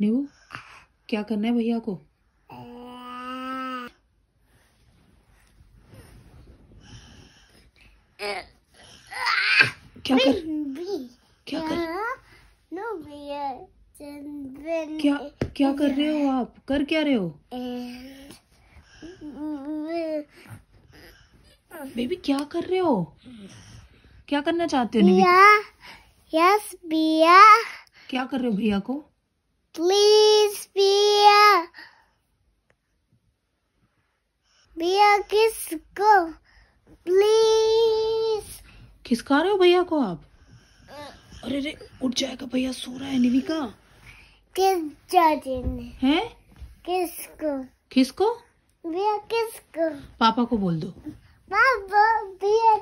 New क्या करना है भैया को क्या कर क्या कर क्या क्या कर रहे हो आप कर क्या रहे हो बेबी क्या कर रहे हो क्या करना चाहते हो यस भैया क्या कर रहे हो भैया को Please be a be a किसको प्लीज खिसका रहे हो भैया को आप uh. अरे अरे उठ जाएगा भैया सो रहा है निविका किस जाते हैं किसको किसको भैया किसको पापा को बोल दो पापा भैया